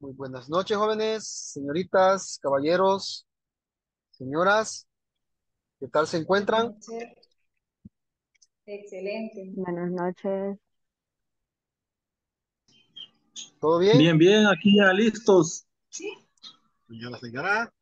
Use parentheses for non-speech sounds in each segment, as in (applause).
Muy buenas noches, jóvenes, señoritas, caballeros, señoras. ¿Qué tal se encuentran? Excelente. Buenas noches. ¿Todo bien? Bien, bien, aquí ya listos. Sí. Señora, señora.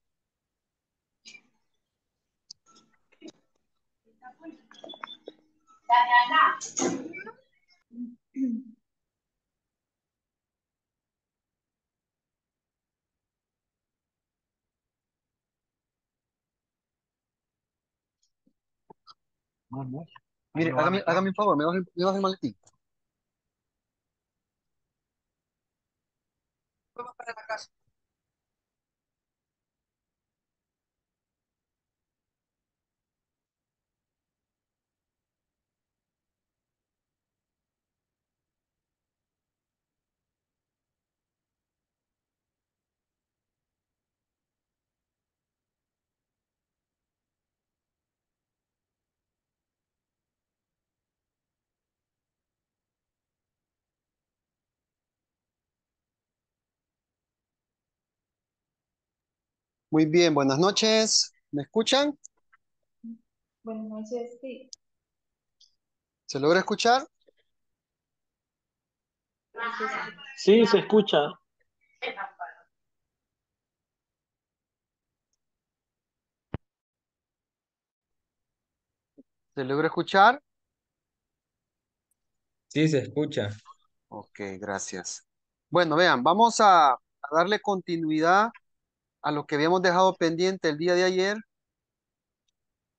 Más, más. Mire, hágame, hágame un favor, me baja el, me baja el maletín. Vamos para la casa. Muy bien, buenas noches. ¿Me escuchan? Buenas noches, sí. ¿Se logra escuchar? Sí, se escucha. ¿Se logra escuchar? Sí, se escucha. Ok, gracias. Bueno, vean, vamos a, a darle continuidad a lo que habíamos dejado pendiente el día de ayer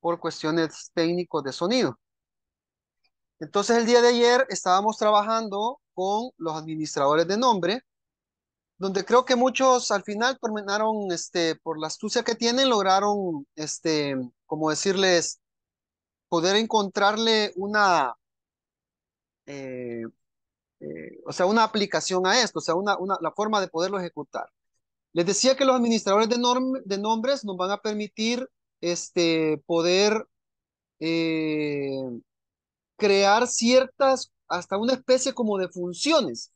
por cuestiones técnicas de sonido. Entonces el día de ayer estábamos trabajando con los administradores de nombre, donde creo que muchos al final terminaron, este, por la astucia que tienen, lograron, este, como decirles, poder encontrarle una, eh, eh, o sea, una aplicación a esto, o sea, una, una, la forma de poderlo ejecutar. Les decía que los administradores de, nombres nos van a permitir este, poder eh, crear ciertas, hasta una especie como de funciones.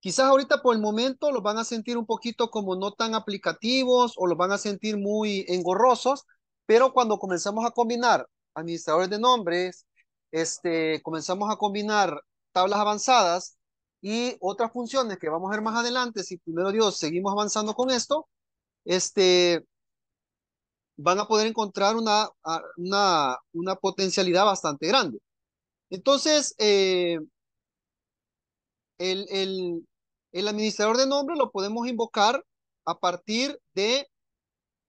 Quizás ahorita por el momento los van a sentir un poquito como no tan aplicativos o los van a sentir muy engorrosos, pero cuando comenzamos a combinar administradores de nombres, este, comenzamos a combinar tablas avanzadas, y otras funciones que vamos a ver más adelante, si primero Dios seguimos avanzando con esto, este, van a poder encontrar una, una, una potencialidad bastante grande. Entonces, eh, el, el, el, administrador de nombres lo podemos invocar a partir de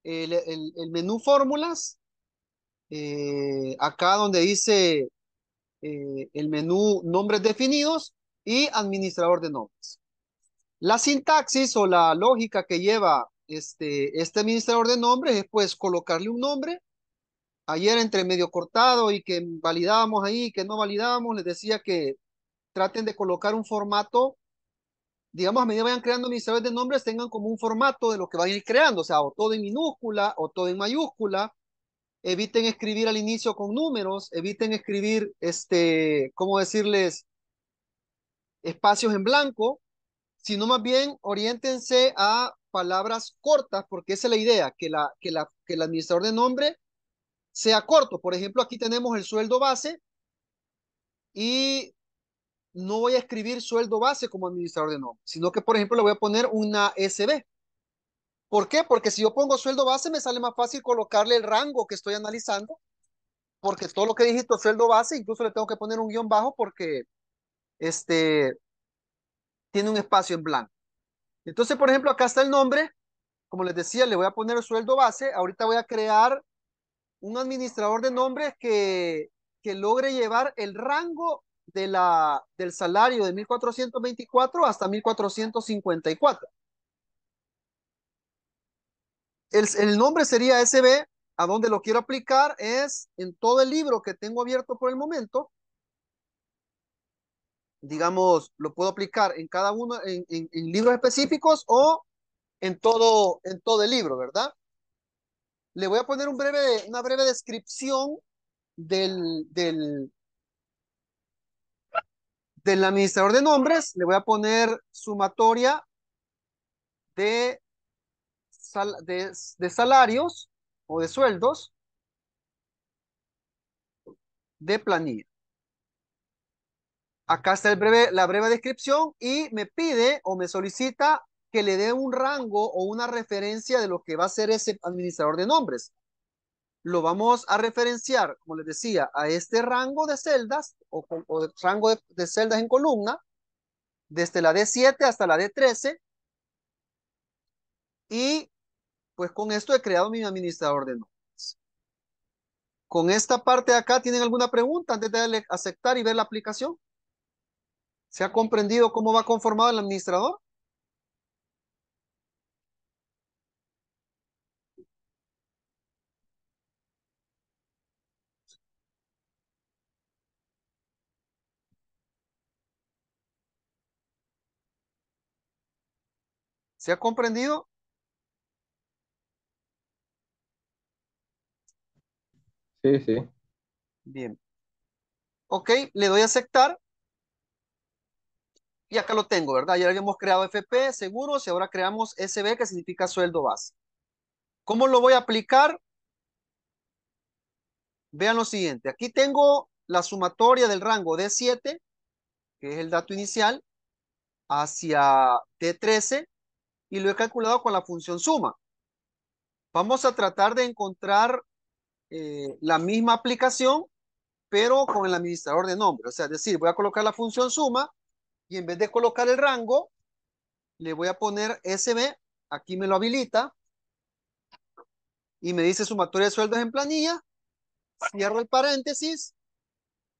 el, menú fórmulas, eh, acá donde dice eh, el menú nombres definidos, y administrador de nombres. La sintaxis o la lógica que lleva este, este, administrador de nombres es pues colocarle un nombre. Ayer entre medio cortado y que validábamos ahí, que no validábamos, les decía que traten de colocar un formato, digamos, a medida que vayan creando administradores de nombres, tengan como un formato de lo que van creando, o sea, o todo en minúscula o todo en mayúscula. Eviten escribir al inicio con números, eviten escribir, este, ¿cómo decirles? espacios en blanco, sino más bien oriéntense a palabras cortas, porque esa es la idea, que, la, que, la, que el administrador de nombre sea corto. Por ejemplo, aquí tenemos el sueldo base y no voy a escribir sueldo base como administrador de nombre, sino que, por ejemplo, le voy a poner una SB. ¿Por qué? Porque si yo pongo sueldo base, me sale más fácil colocarle el rango que estoy analizando, porque todo lo que dijiste, sueldo base, incluso le tengo que poner un guión bajo porque este, tiene un espacio en blanco. Entonces, por ejemplo, acá está el nombre. Como les decía, le voy a poner sueldo base. Ahorita voy a crear un administrador de nombres que, que logre llevar el rango de la, del salario de 1424 hasta 1454. El, el nombre sería SB, a donde lo quiero aplicar es en todo el libro que tengo abierto por el momento, digamos, lo puedo aplicar en cada uno, en, libros específicos o en todo, en todo el libro, ¿verdad? Le voy a poner una breve descripción del, del, del administrador de nombres. Le voy a poner sumatoria de, de, de salarios o de sueldos de planilla. Acá está el breve, la breve descripción y me pide o me solicita que le dé un rango o una referencia de lo que va a ser ese administrador de nombres. Lo vamos a referenciar, como les decía, a este rango de celdas o, o rango de, celdas en columna, desde la D7 hasta la D13. Y pues con esto he creado mi administrador de nombres. Con esta parte de acá, ¿tienen alguna pregunta antes de darle aceptar y ver la aplicación? ¿Se ha comprendido cómo va conformado el administrador? ¿Se ha comprendido? Sí, sí. Bien. Ok, le doy a aceptar y acá lo tengo, ¿verdad? Ya habíamos creado FP, seguros, y ahora creamos SB, que significa sueldo base. ¿Cómo lo voy a aplicar? Vean lo siguiente. Aquí tengo la sumatoria del rango D7, que es el dato inicial, hacia D13, y lo he calculado con la función suma. Vamos a tratar de encontrar eh, la misma aplicación, pero con el administrador de nombre. O sea, es decir, voy a colocar la función suma, y en vez de colocar el rango, le voy a poner SB, aquí me lo habilita, y me dice sumatoria de sueldos en planilla, cierro el paréntesis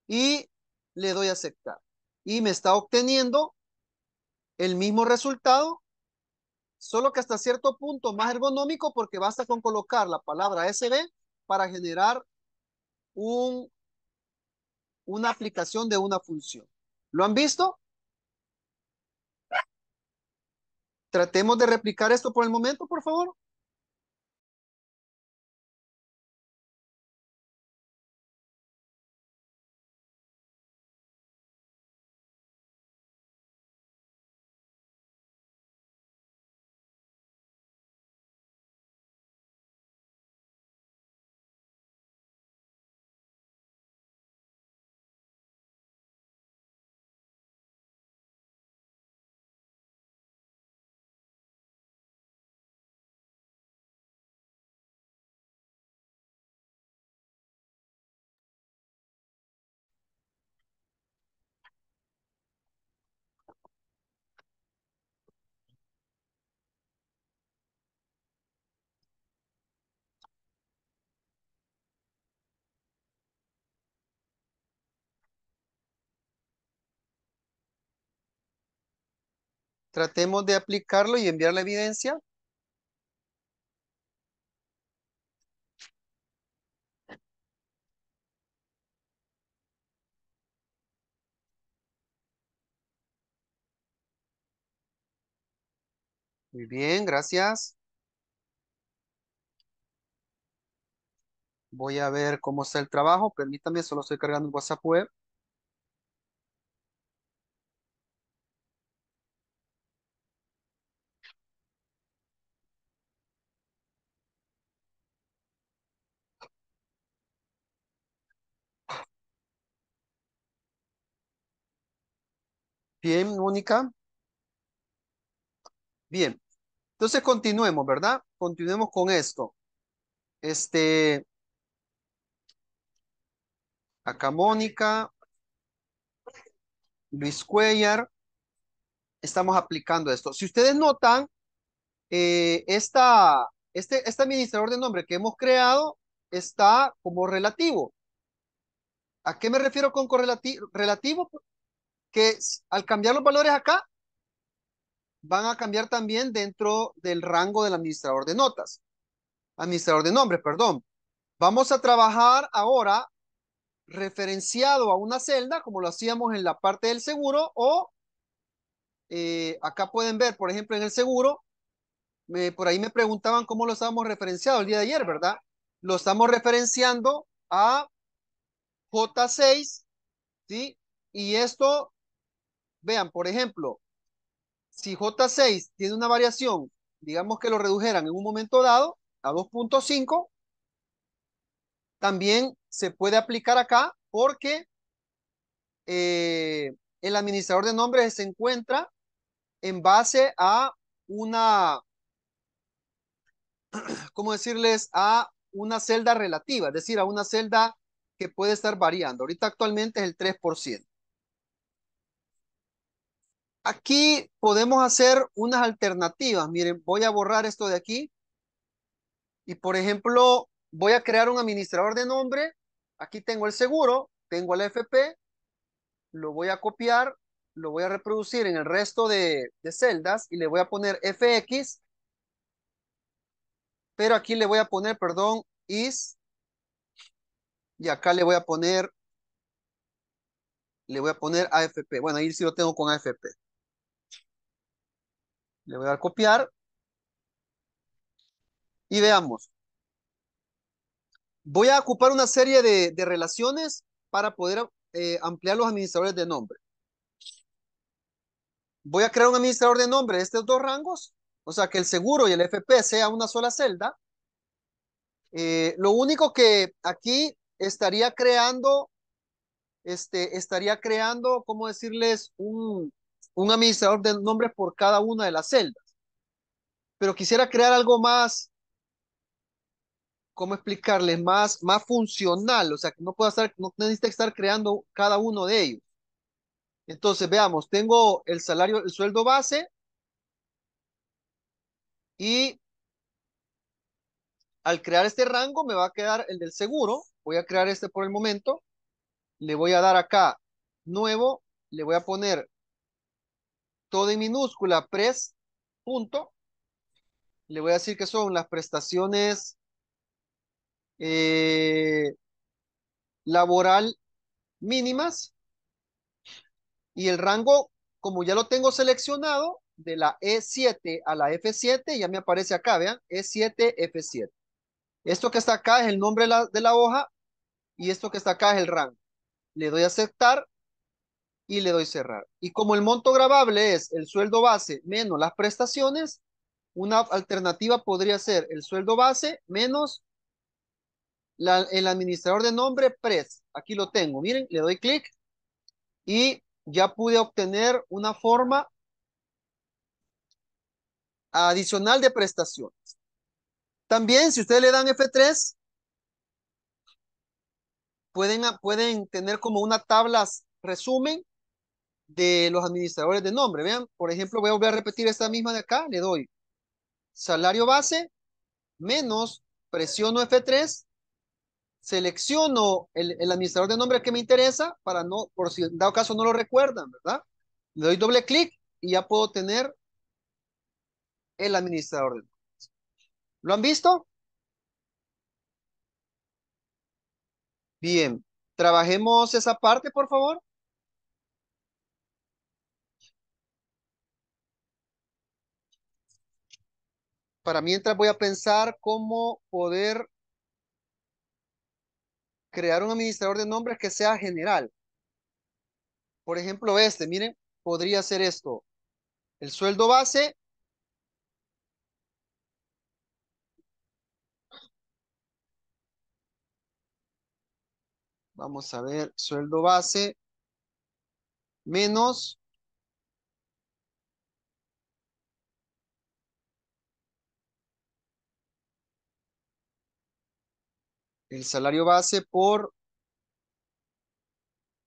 y le doy a aceptar. Y me está obteniendo el mismo resultado, solo que hasta cierto punto más ergonómico porque basta con colocar la palabra SB para generar un, una aplicación de una función. ¿Lo han visto? Tratemos de replicar esto por el momento, por favor. Tratemos de aplicarlo y enviar la evidencia. Muy bien, gracias. Voy a ver cómo está el trabajo. Permítame, solo estoy cargando un WhatsApp web. Bien, Mónica. Bien. Entonces continuemos, ¿verdad? Continuemos con esto. Este. Acá Mónica. Luis Cuellar. Estamos aplicando esto. Si ustedes notan, eh, esta, este, este, administrador de nombre que hemos creado está como relativo. ¿A qué me refiero con correlativo? Relativo que al cambiar los valores acá, van a cambiar también dentro del rango del administrador de notas, administrador de nombres, perdón. Vamos a trabajar ahora referenciado a una celda, como lo hacíamos en la parte del seguro, o eh, acá pueden ver, por ejemplo, en el seguro, por ahí me preguntaban cómo lo estábamos referenciado el día de ayer, ¿verdad? Lo estamos referenciando a J6, ¿sí? Y esto Vean, por ejemplo, si J6 tiene una variación, digamos que lo redujeran en un momento dado a 2.5, también se puede aplicar acá porque eh, el administrador de nombres se encuentra en base a una, (clears throat) ¿cómo decirles? A una celda relativa, es decir, a una celda que puede estar variando. Ahorita actualmente es el 3%. Aquí podemos hacer unas alternativas. Miren, voy a borrar esto de aquí. Y por ejemplo, voy a crear un administrador de nombre. Aquí tengo el seguro, tengo el FP. Lo voy a copiar, lo voy a reproducir en el resto de, de celdas y le voy a poner FX. Pero aquí le voy a poner, perdón, is. Y acá le voy a poner le voy a poner AFP. Bueno, ahí sí lo tengo con AFP. Le voy a dar copiar. Y veamos. Voy a ocupar una serie de, relaciones para poder eh, ampliar los administradores de nombre. Voy a crear un administrador de nombre de estos dos rangos, o sea, que el seguro y el FP sea una sola celda. Eh, lo único que aquí estaría creando, este, estaría creando, ¿cómo decirles? Un, un administrador de nombres por cada una de las celdas. Pero quisiera crear algo más, ¿cómo explicarles? Más, más funcional, o sea, que no pueda estar, no necesita estar creando cada uno de ellos. Entonces, veamos, tengo el salario, el sueldo base y al crear este rango me va a quedar el del seguro. Voy a crear este por el momento. Le voy a dar acá nuevo. Le voy a poner todo en minúscula, pres, punto. Le voy a decir que son las prestaciones eh, laboral mínimas y el rango, como ya lo tengo seleccionado, de la E7 a la F7, ya me aparece acá, vean, E7, F7. Esto que está acá es el nombre de la hoja y esto que está acá es el rango. Le doy a aceptar y le doy cerrar. Y como el monto grabable es el sueldo base menos las prestaciones, una alternativa podría ser el sueldo base menos la, el administrador de nombre PRES. Aquí lo tengo, miren, le doy clic y ya pude obtener una forma adicional de prestaciones. También, si ustedes le dan F3, pueden, pueden tener como una tabla resumen de los administradores de nombre. Vean, por ejemplo, voy a volver a repetir esta misma de acá. Le doy salario base menos, presiono F3, selecciono el, administrador de nombre que me interesa para no, por si en dado caso no lo recuerdan, ¿verdad? Le doy doble clic y ya puedo tener el administrador de nombre. ¿Lo han visto? Bien. Trabajemos esa parte, por favor. para mientras voy a pensar cómo poder crear un administrador de nombres que sea general. Por ejemplo, este, miren, podría ser esto. El sueldo base. Vamos a ver, sueldo base menos el salario base por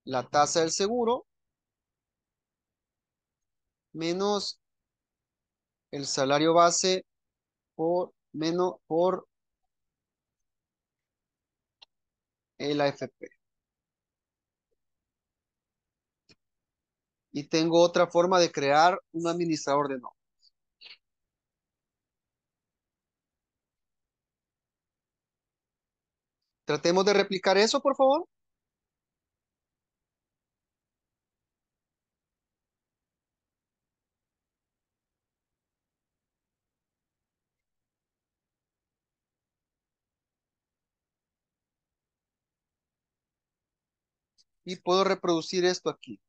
la tasa del seguro menos el salario base por menos por el AFP. Y tengo otra forma de crear un administrador de nombre. Tratemos de replicar eso, por favor. Y puedo reproducir esto aquí.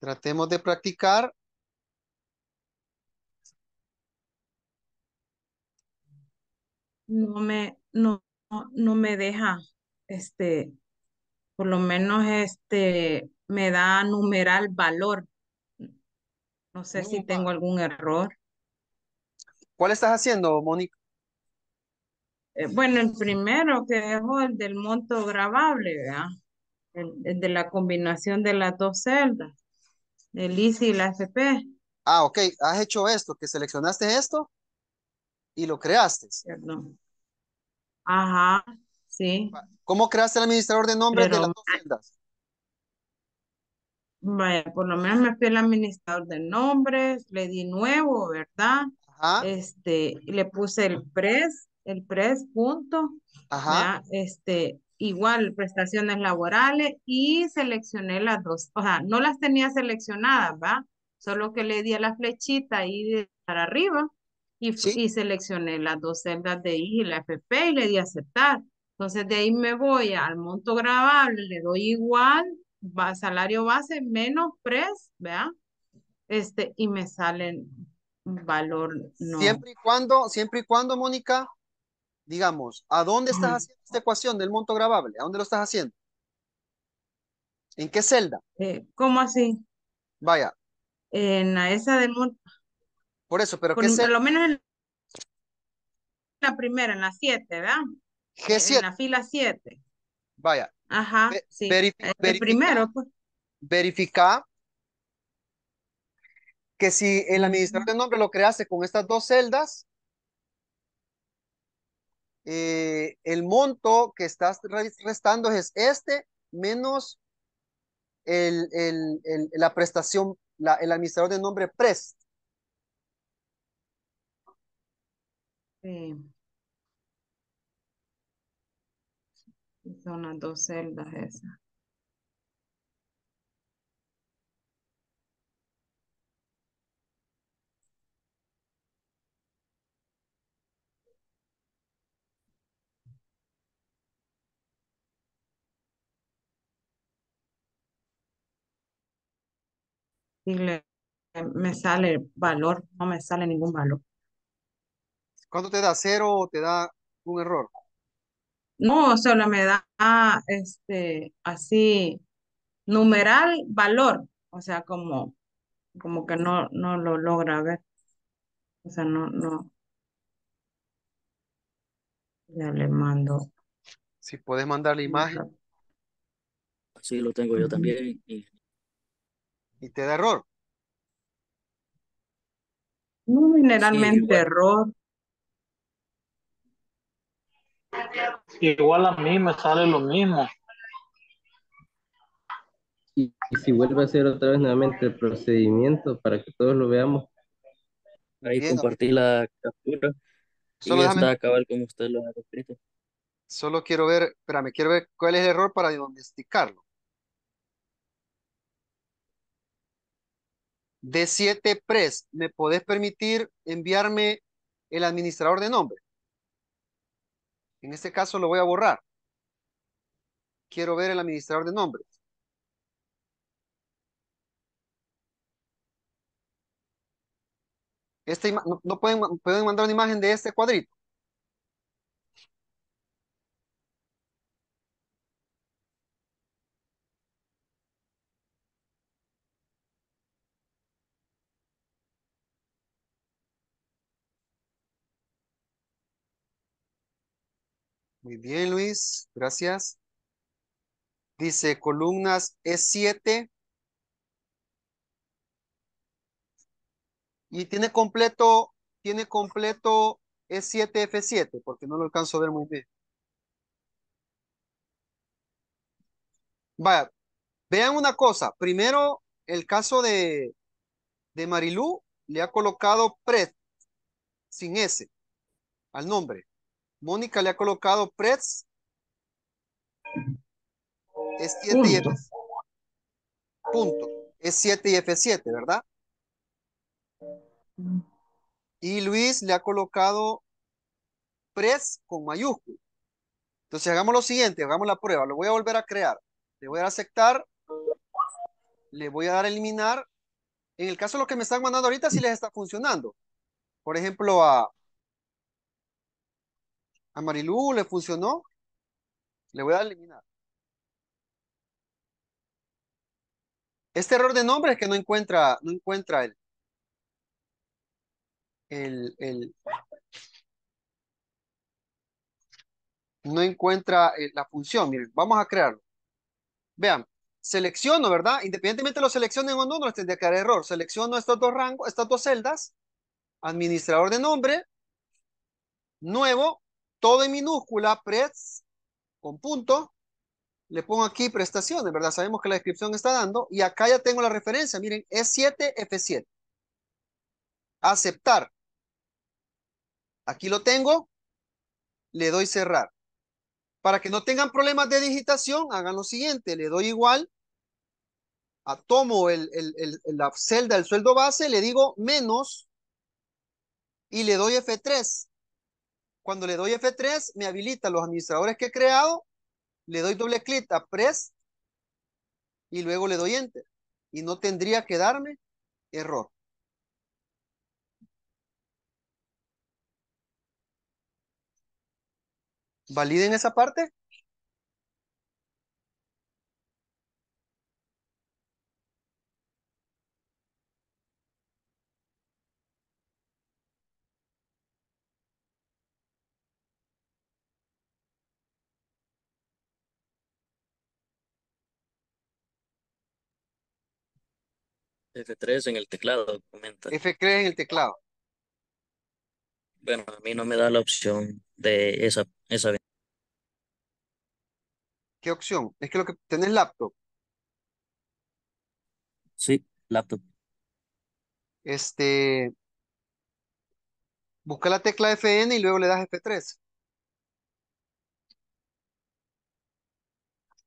Tratemos de practicar. No me, no, no me deja, este, por lo menos este, me da numeral valor. No sé si tengo algún error. ¿Cuál estás haciendo, Mónica? Eh, bueno, el primero que es el del monto grabable, ¿verdad? el, de la combinación de las dos celdas. El ICI y la FP. Ah, ok. Has hecho esto, que seleccionaste esto y lo creaste. Perdón. Ajá, sí. ¿Cómo creaste el administrador de nombres de las dos celdas? Vaya, por lo menos me fui el administrador de nombres, le di nuevo, ¿verdad? Ajá. Este, le puse el pres, el pres punto. Ajá. Este, igual prestaciones laborales y seleccioné las dos. O sea, no las tenía seleccionadas, ¿va? Solo que le di a la flechita ahí para arriba y, seleccioné las dos celdas de I y la FP y le di aceptar. Entonces de ahí me voy al monto grabable, le doy igual, va, salario base menos pres, ¿verdad? Este, y me salen valor Siempre y cuando, siempre y cuando, Mónica, digamos, ¿a dónde estás haciendo esta ecuación del monto grabable? ¿A dónde lo estás haciendo? ¿En qué celda? Eh, ¿Cómo así? Vaya. En la esa del monto. Por eso, pero ¿qué celda? Por lo menos en la primera, en la 7, ¿verdad? G7. En la fila 7. Vaya. Ajá, el primero, pues. Verifica que si el administrador de nombre lo crease con estas dos celdas, eh, el monto que estás restando es este menos el, el, la prestación, la, el administrador de nombre PREST. Son las dos celdas esas. me sale valor, no me sale ningún valor. ¿cuándo te da? ¿Cero o te da un error? No, solo me da este, así, numeral, valor. O sea, como, como que no, no lo logra ver. O sea, no, no. Ya le mando. Si puedes mandar la imagen. Sí, lo tengo yo también. Y y te da error. No, generalmente error. Igual a mí me sale lo mismo. Y, si vuelve a hacer otra vez nuevamente el procedimiento para que todos lo veamos. Ahí compartí la captura. y ya está acabar como usted lo ha descrito. Solo quiero ver, espérame, quiero ver cuál es el error para domesticarlo. d 7 Press, ¿me podés permitir enviarme el administrador de nombre? En este caso lo voy a borrar. Quiero ver el administrador de nombres. no, no pueden, pueden mandar una imagen de este cuadrito. Muy bien, Luis. Gracias. Dice columnas E7. Y tiene completo, tiene completo E7F7, porque no lo alcanzo a ver muy bien. Vaya, vean una cosa. Primero, el caso de, de Marilú le ha colocado PRED sin S al nombre. Mónica le ha colocado pres Es 7 y F7. Punto. Es 7 y F7, ¿verdad? Y Luis le ha colocado pres con mayúscula. Entonces hagamos lo siguiente, hagamos la prueba. Lo voy a volver a crear. Le voy a dar aceptar. Le voy a dar a eliminar. En el caso de lo que me están mandando ahorita, sí les está funcionando. Por ejemplo, a a Marilu le funcionó. Le voy a eliminar. Este error de nombre es que no encuentra, no encuentra el, el, no encuentra eh, la función. Miren, vamos a crearlo. Vean, selecciono, ¿verdad? Independientemente lo seleccionen o no, no tendría que dar error. Selecciono estos dos rangos, estas dos celdas, administrador de nombre, nuevo, todo en minúscula, prets, con punto, le pongo aquí prestaciones, ¿verdad? Sabemos que la descripción está dando y acá ya tengo la referencia, miren, es 7 F7. Aceptar. Aquí lo tengo, le doy cerrar. Para que no tengan problemas de digitación, hagan lo siguiente, le doy igual, a tomo la celda del sueldo base, le digo menos y le doy F3. Cuando le doy F3, me habilita los administradores que he creado, le doy doble clic a Press y luego le doy Enter. Y no tendría que darme error. ¿Validen esa parte? F3 en el teclado, comenta. F3 en el teclado. Bueno, a mí no me da la opción de esa, esa. ¿Qué opción? Es que lo que tenés laptop. Sí, laptop. Este, busca la tecla FN y luego le das F3.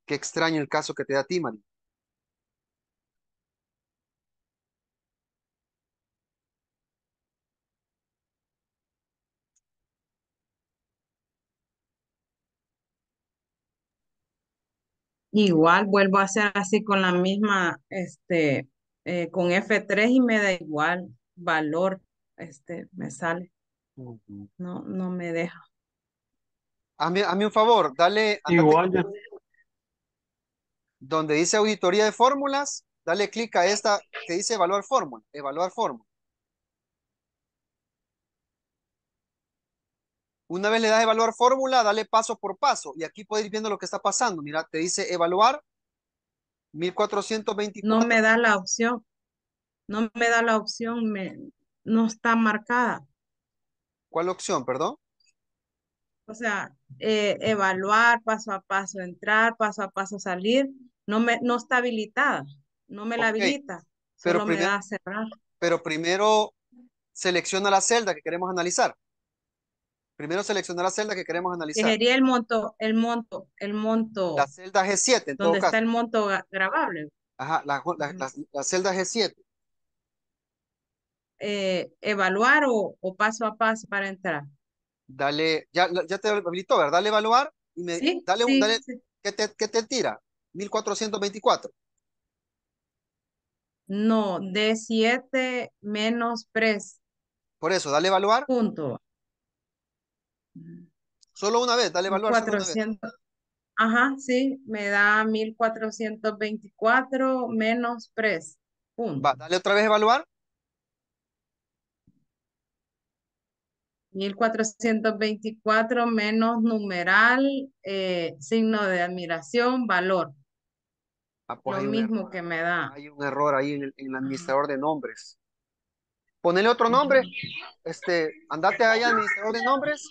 Qué extraño el caso que te da timan Igual vuelvo a hacer así con la misma, este, eh, con F3 y me da igual valor, este, me sale. No, no me deja. a mí un favor, dale. donde dice auditoría de fórmulas, dale clic a esta que dice evaluar fórmula, evaluar fórmula. Una vez le das evaluar fórmula, dale paso por paso. Y aquí podéis ir viendo lo que está pasando. Mira, te dice evaluar 1424. No me da la opción. No me da la opción. Me, no está marcada. ¿Cuál opción, perdón? O sea, eh, evaluar, paso a paso entrar, paso a paso salir. No, me, no está habilitada. No me la habilita. Pero Pero primero selecciona la celda que queremos analizar. Primero seleccionar la celda que queremos analizar. sería el monto, el monto, el monto. La celda G7, en Donde está el monto grabable. Ajá, la, la, celda G7. Eh, evaluar o, paso a paso para entrar. Dale, ya, ya te habilitó, ¿verdad? Dale evaluar y me dale, un dale ¿qué, te, te tira? 1424. No, d 7 menos 3. Por eso, dale evaluar. Punto. Solo una vez, dale valor. 400. Ajá, sí, me da 1424 menos 3. Pum. dale otra vez evaluar. 1424 menos numeral, eh, signo de admiración, valor. Ah, pues Lo mismo que me da. Hay un error ahí en el, administrador de nombres. Ponele otro nombre. Este, andate ahí administrador de nombres.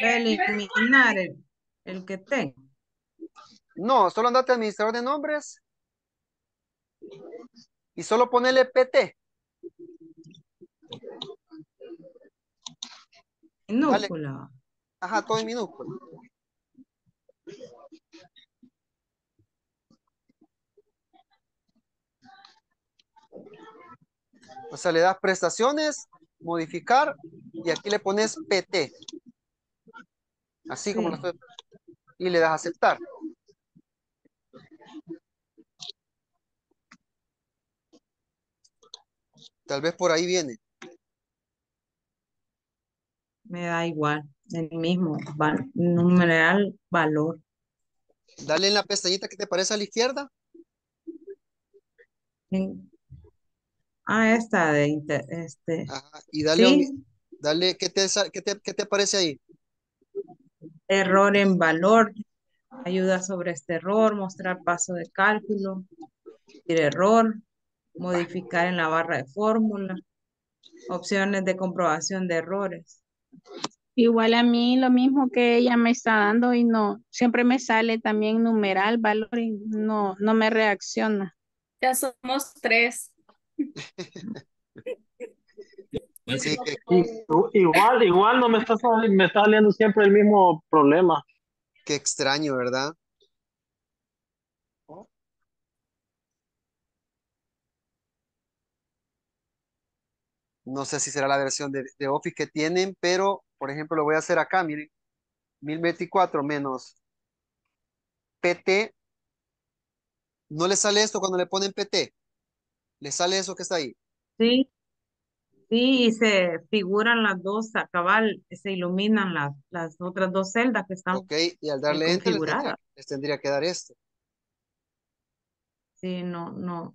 Eliminar el, que tenga No, solo andate administrador de nombres. Y solo ponele PT. Minúscula. Ajá, todo en minúscula. O sea, le das prestaciones modificar y aquí le pones PT. Así como lo Y le das a aceptar. Tal vez por ahí viene. Me da igual, el mismo numeral valor. Dale en la pestañita que te parece a la izquierda. Ah, esta de este. Y dale, dale, ¿qué te, parece ahí? Error en valor, ayuda sobre este error, mostrar paso de cálculo, error, modificar en la barra de fórmula, opciones de comprobación de errores. Igual a mí lo mismo que ella me está dando y no, siempre me sale también numeral, valor y no, no me reacciona. Ya somos tres. Igual, igual no me está, saliendo siempre el mismo problema. Qué extraño, ¿verdad? No sé si será la versión de, Office que tienen, pero por ejemplo lo voy a hacer acá, miren. 1024 menos PT. ¿No le sale esto cuando le ponen PT? ¿Le sale eso que está ahí? Sí. Sí, y se figuran las dos a cabal, se iluminan las, las otras dos celdas que están Ok, y al darle enter les tendría que dar esto. Sí, no, no,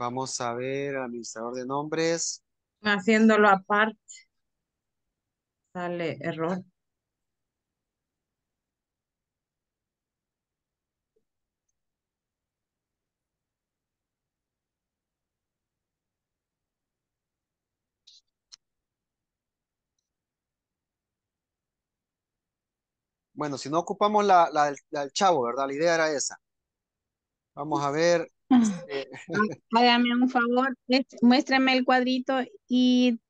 Vamos a ver administrador de nombres. Haciéndolo aparte. Sale error. Bueno, si no ocupamos la, del chavo, ¿verdad? La idea era esa. Vamos a ver este, ah. (laughs) Hágame un favor, muéstrame el cuadrito y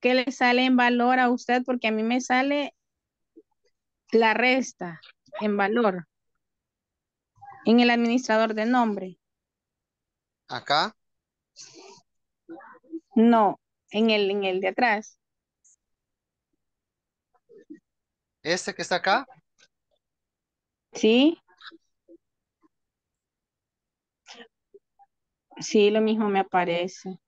qué le sale en valor a usted, porque a mí me sale la resta en valor en el administrador de nombre. ¿Acá? No, en el, en el de atrás. ¿Este que está acá? Sí. Sí, lo mismo me aparece.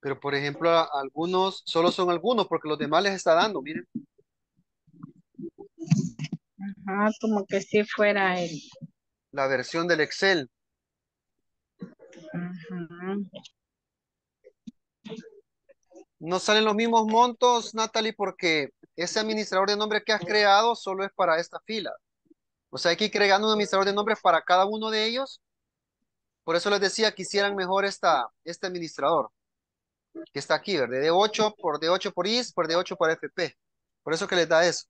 Pero por ejemplo, algunos, solo son algunos, porque los demás les está dando, miren. Ajá, como que si fuera él. La versión del Excel. No salen los mismos montos, Natalie, porque ese administrador de nombres que has creado solo es para esta fila. O sea, hay que ir creando un administrador de nombres para cada uno de ellos por eso les decía que hicieran mejor esta, este administrador que está aquí, ¿verdad? De 8 por de 8 por IS, por de 8 por FP. Por eso que les da eso.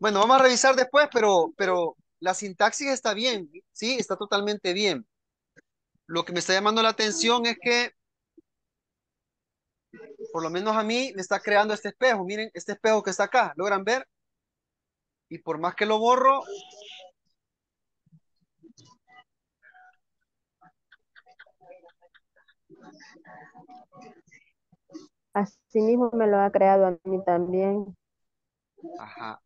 Bueno, vamos a revisar después, pero, pero la sintaxis está bien, ¿sí? Está totalmente bien. Lo que me está llamando la atención es que, por lo menos a mí, me está creando este espejo. Miren, este espejo que está acá, ¿logran ver? Y por más que lo borro, Así mismo me lo ha creado a mí también. Ajá.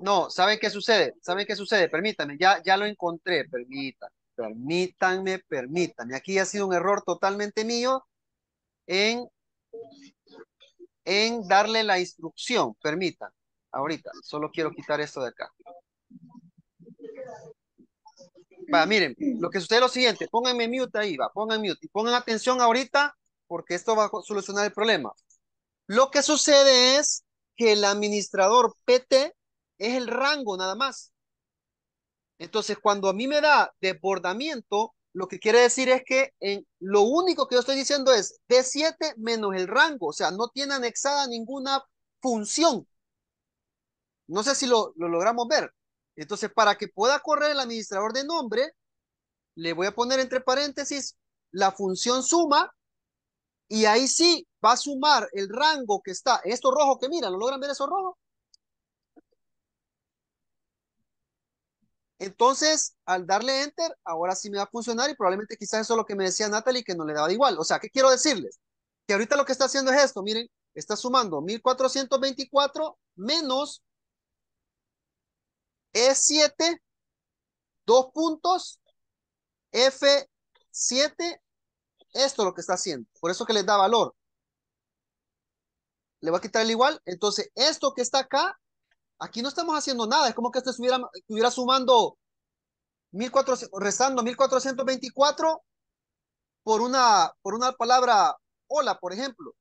No, ¿saben qué sucede? ¿Saben qué sucede? Permítanme, ya, ya lo encontré, permítanme, permítanme, permítanme. Aquí ha sido un error totalmente mío en, en darle la instrucción, permítanme. Ahorita, solo quiero quitar esto de acá. miren, lo que sucede es lo siguiente, pónganme mute ahí, va, pongan mute y pongan atención ahorita porque esto va a solucionar el problema. Lo que sucede es que el administrador PT es el rango nada más. Entonces, cuando a mí me da desbordamiento, lo que quiere decir es que lo único que yo estoy diciendo es D7 menos el rango, o sea, no tiene anexada ninguna función. No sé si lo, lo logramos ver. Entonces, para que pueda correr el administrador de nombre, le voy a poner entre paréntesis la función suma y ahí sí va a sumar el rango que está, esto rojo que mira, ¿lo logran ver eso rojo? Entonces, al darle enter, ahora sí me va a funcionar y probablemente quizás eso es lo que me decía Natalie, que no le daba igual. O sea, ¿qué quiero decirles? Que ahorita lo que está haciendo es esto, miren, está sumando 1424 menos E7, dos puntos, F7, esto es lo que está haciendo. Por eso que le da valor. Le va a quitar el igual. Entonces, esto que está acá Aquí no estamos haciendo nada, es como que este estuviera, estuviera sumando 1400, 1424 por una, por una palabra hola, por ejemplo.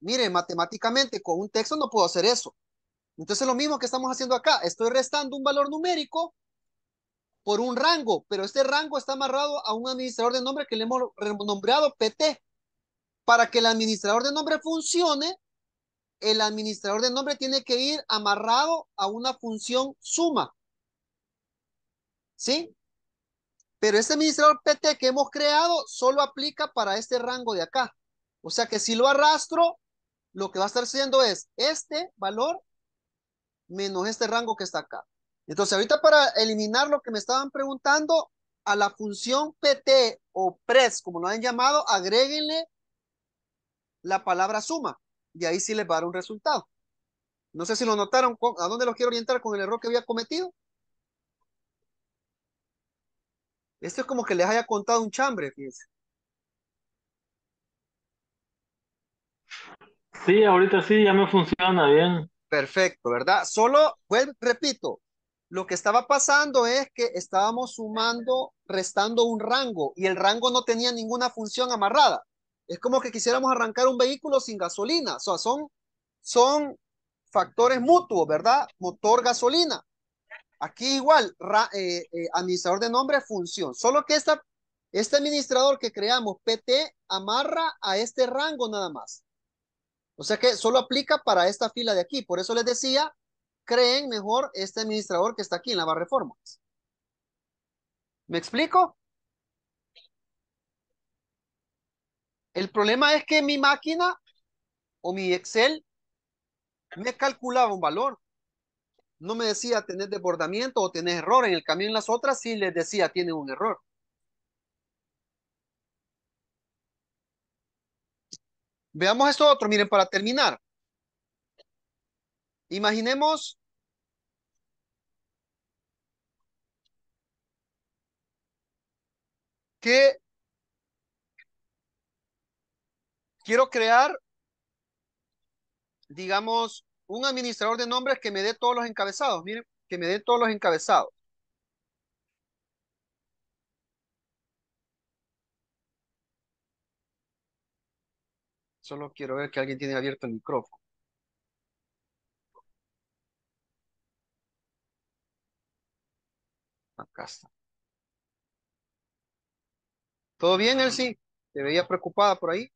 Mire, matemáticamente con un texto no puedo hacer eso. Entonces lo mismo que estamos haciendo acá, estoy restando un valor numérico por un rango, pero este rango está amarrado a un administrador de nombre que le hemos renombrado PT. Para que el administrador de nombre funcione, el administrador de nombre tiene que ir amarrado a una función suma. ¿Sí? Pero este administrador PT que hemos creado solo aplica para este rango de acá. O sea que si lo arrastro, lo que va a estar haciendo es este valor menos este rango que está acá. Entonces ahorita para eliminar lo que me estaban preguntando, a la función PT o PRES, como lo han llamado, agréguenle la palabra suma y ahí sí les va a dar un resultado. No sé si lo notaron, ¿a dónde los quiero orientar con el error que había cometido? Esto es como que les haya contado un chambre, fíjense. Sí, ahorita sí, ya me funciona bien. Perfecto, ¿verdad? Solo, pues, repito, lo que estaba pasando es que estábamos sumando, restando un rango y el rango no tenía ninguna función amarrada. Es como que quisiéramos arrancar un vehículo sin gasolina. O sea, son, son factores mutuos, ¿verdad? Motor, gasolina. Aquí igual, eh, eh, administrador de nombre, función. Solo que esta, este administrador que creamos, PT, amarra a este rango nada más. O sea que solo aplica para esta fila de aquí. Por eso les decía, creen mejor este administrador que está aquí en la barra de formas. ¿Me explico? El problema es que mi máquina o mi Excel me calculaba un valor. No me decía tener desbordamiento o tener error. En el camino en las otras sí les decía tiene un error. Veamos esto otro, miren, para terminar. Imaginemos que quiero crear, digamos, un administrador de nombres que me dé todos los encabezados. Miren, que me dé todos los encabezados. Solo quiero ver que alguien tiene abierto el micrófono. Acá está. ¿Todo bien, Elsie? Te veía preocupada por ahí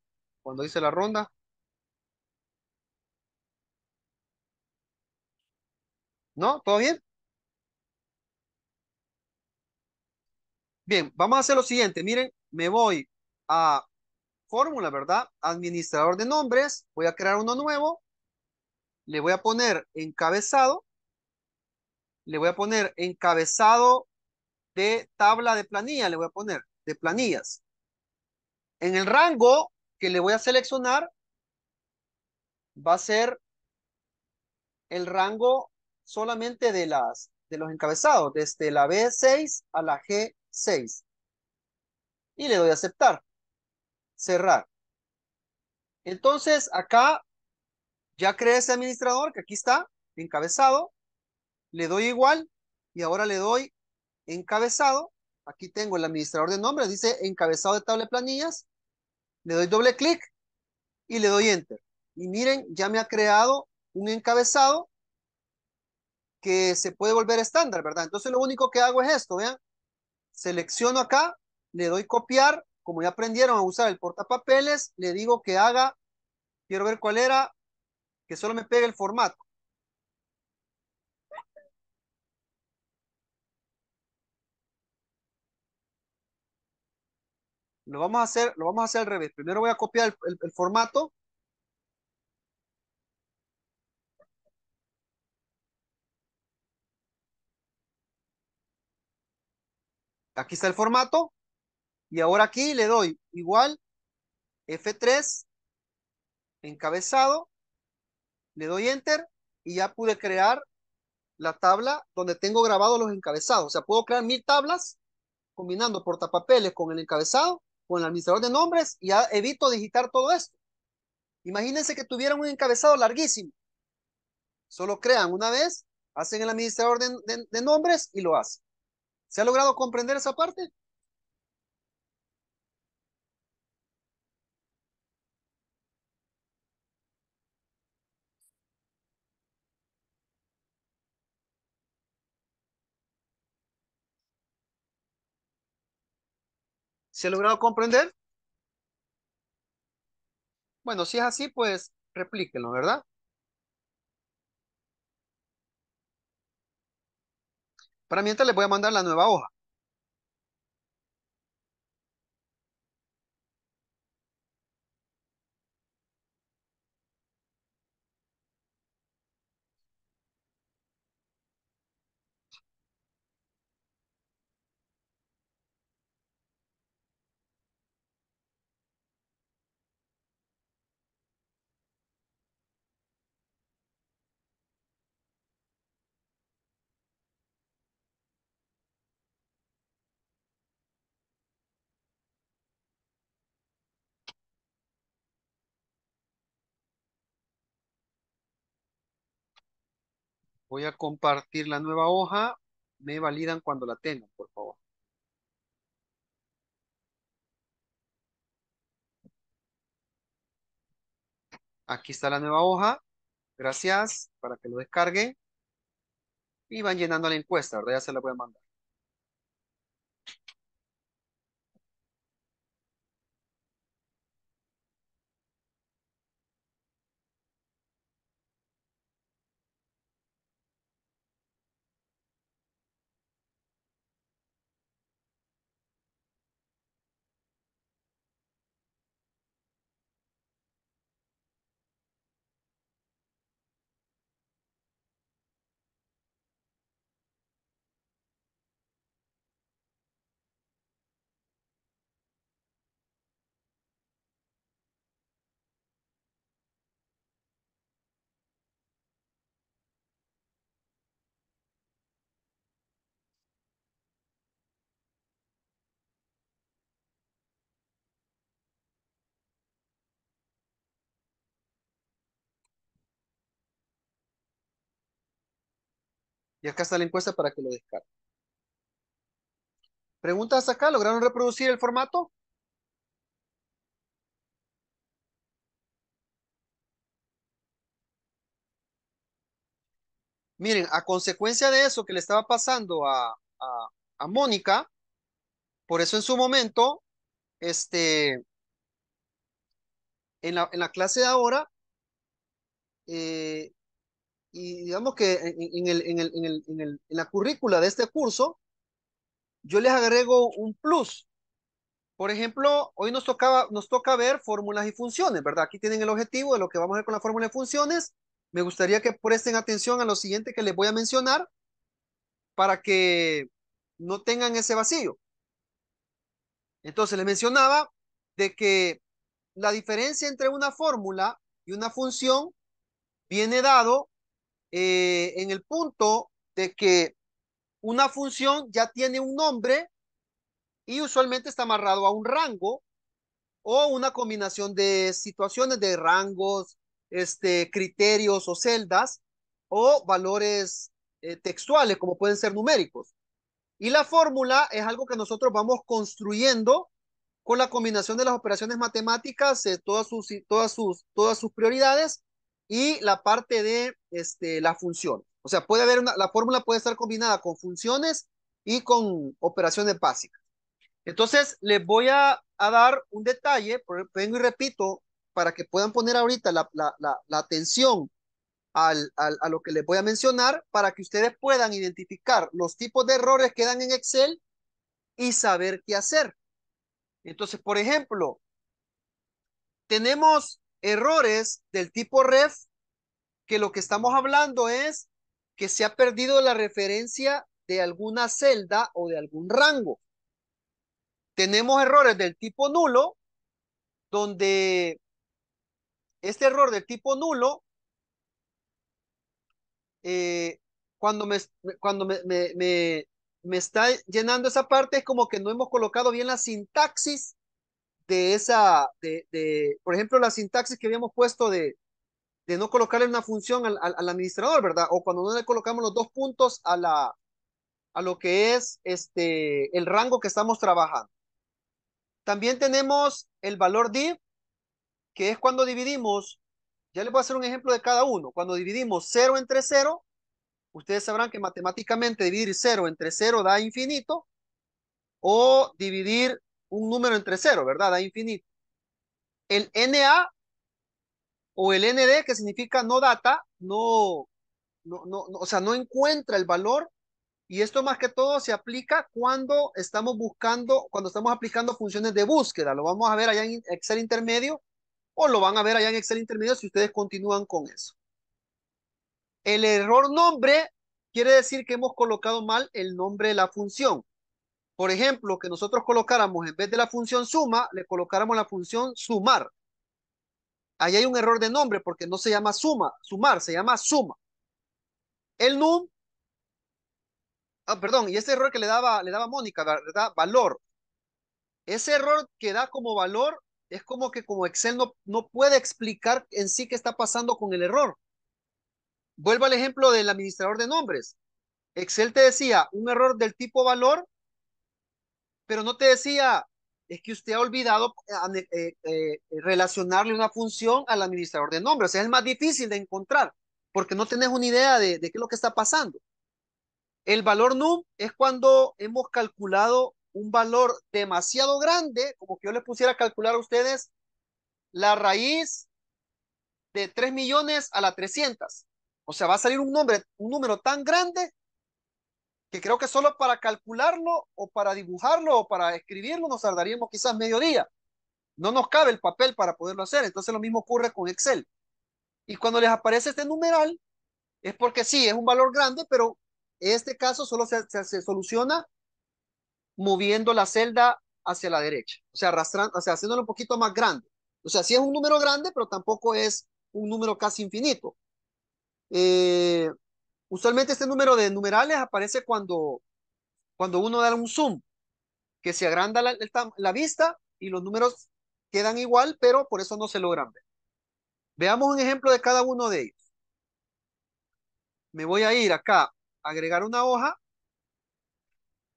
cuando hice la ronda. ¿No? ¿Todo bien? Bien, vamos a hacer lo siguiente. Miren, me voy a fórmula, ¿verdad? Administrador de nombres. Voy a crear uno nuevo. Le voy a poner encabezado. Le voy a poner encabezado de tabla de planilla. Le voy a poner de planillas. En el rango que le voy a seleccionar va a ser el rango solamente de, las, de los encabezados, desde la B6 a la G6. Y le doy a aceptar. Cerrar. Entonces, acá ya creé ese administrador que aquí está, encabezado. Le doy igual y ahora le doy encabezado. Aquí tengo el administrador de nombres, dice encabezado de tabla de planillas le doy doble clic y le doy enter. Y miren, ya me ha creado un encabezado que se puede volver estándar, ¿verdad? Entonces lo único que hago es esto, vean. Selecciono acá, le doy copiar, como ya aprendieron a usar el portapapeles, le digo que haga, quiero ver cuál era, que solo me pegue el formato. Lo vamos a hacer, lo vamos a hacer al revés. Primero voy a copiar el, el formato. Aquí está el formato. Y ahora aquí le doy igual F3 encabezado. Le doy enter y ya pude crear la tabla donde tengo grabados los encabezados. O sea, puedo crear mil tablas combinando portapapeles con el encabezado con el administrador de nombres y evito digitar todo esto. Imagínense que tuvieran un encabezado larguísimo. Solo crean una vez, hacen el administrador de nombres y lo hacen. ¿Se ha logrado comprender esa parte? ¿Se ha logrado comprender? Bueno, si es así, pues replíquenlo, ¿verdad? Para mientras les voy a mandar la nueva hoja. Voy a compartir la nueva hoja. Me validan cuando la tengan, por favor. Aquí está la nueva hoja. Gracias para que lo descargue. Y van llenando la encuesta, ¿verdad? Ya se la voy a mandar. Y acá está la encuesta para que lo descargue. ¿Preguntas acá? ¿Lograron reproducir el formato? Miren, a consecuencia de eso que le estaba pasando a, Mónica, por eso en su momento, este, en la, en la clase de ahora, eh, y digamos que en, el, el, el, en, la currícula de este curso, yo les agrego un plus. Por ejemplo, hoy nos, tocaba, nos toca ver fórmulas y funciones, ¿verdad? Aquí tienen el objetivo de lo que vamos a ver con la fórmula y funciones. Me gustaría que presten atención a lo siguiente que les voy a mencionar para que no tengan ese vacío. Entonces, les mencionaba de que la diferencia entre una fórmula y una función viene dado eh, en el punto de que una función ya tiene un nombre y usualmente está amarrado a un rango o una combinación de situaciones de rangos, este, criterios o celdas o valores eh, textuales como pueden ser numéricos. Y la fórmula es algo que nosotros vamos construyendo con la combinación de las operaciones matemáticas, eh, todas, sus, todas, sus, todas sus prioridades y la parte de este, la función. O sea, puede haber una, la fórmula puede estar combinada con funciones y con operaciones básicas. Entonces, les voy a, dar un detalle, vengo y repito, para que puedan poner ahorita la, la, atención al, a lo que les voy a mencionar, para que ustedes puedan identificar los tipos de errores que dan en Excel y saber qué hacer. Entonces, por ejemplo, tenemos errores del tipo ref, que lo que estamos hablando es que se ha perdido la referencia de alguna celda o de algún rango. Tenemos errores del tipo nulo, donde este error del tipo nulo, eh, cuando, me, cuando me, me, me está llenando esa parte, es como que no hemos colocado bien la sintaxis de esa, de, por ejemplo, la sintaxis que habíamos puesto de, de no colocarle una función al, administrador, ¿verdad? O cuando no le colocamos los dos puntos a, la, a lo que es este, el rango que estamos trabajando. También tenemos el valor div, que es cuando dividimos, ya les voy a hacer un ejemplo de cada uno, cuando dividimos 0 entre 0, ustedes sabrán que matemáticamente dividir 0 entre 0 da infinito, o dividir un número entre cero, ¿verdad? A infinito. El NA o el ND, que significa no data, no, no, no, no, o sea, no encuentra el valor. Y esto más que todo se aplica cuando estamos buscando, cuando estamos aplicando funciones de búsqueda. Lo vamos a ver allá en Excel intermedio o lo van a ver allá en Excel intermedio si ustedes continúan con eso. El error nombre quiere decir que hemos colocado mal el nombre de la función. Por ejemplo, que nosotros colocáramos en vez de la función suma, le colocáramos la función sumar. Ahí hay un error de nombre porque no se llama suma, sumar, se llama suma. El num, ah, perdón, y ese error que le daba, le daba Mónica, ¿verdad? Valor. Ese error que da como valor es como que como Excel no, no puede explicar en sí qué está pasando con el error. Vuelvo al ejemplo del administrador de nombres. Excel te decía un error del tipo valor pero no te decía, es que usted ha olvidado eh, eh, eh, relacionarle una función al administrador de nombres. O sea, es más difícil de encontrar porque no tenés una idea de, qué es lo que está pasando. El valor num es cuando hemos calculado un valor demasiado grande, como que yo les pusiera a calcular a ustedes la raíz de 3 millones a la 300. O sea, va a salir un, un número tan grande que creo que solo para calcularlo o para dibujarlo o para escribirlo nos tardaríamos quizás medio día. No nos cabe el papel para poderlo hacer. Entonces lo mismo ocurre con Excel. Y cuando les aparece este numeral, es porque sí, es un valor grande, pero en este caso solo se, soluciona moviendo la celda hacia la derecha. O sea, arrastrando, o sea, haciéndolo un poquito más grande. O sea, sí es un número grande, pero tampoco es un número casi infinito. Eh, Usualmente este número de numerales aparece cuando, cuando uno da un zoom, que se agranda la, vista y los números quedan igual, pero por eso no se logran ver. Veamos un ejemplo de cada uno de ellos. Me voy a ir acá, agregar una hoja